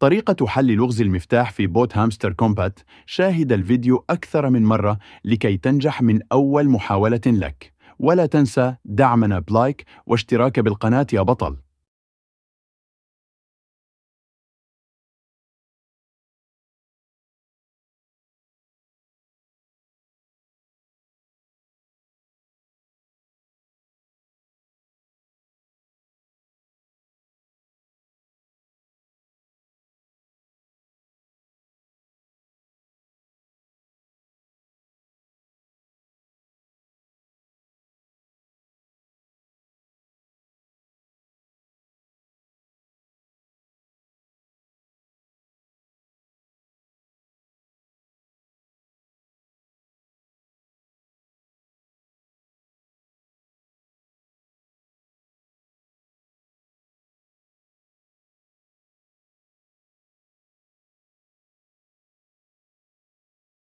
طريقة حل لغز المفتاح في بوت هامستر كومبات شاهد الفيديو أكثر من مرة لكي تنجح من أول محاولة لك ولا تنسى دعمنا بلايك واشتراك بالقناة يا بطل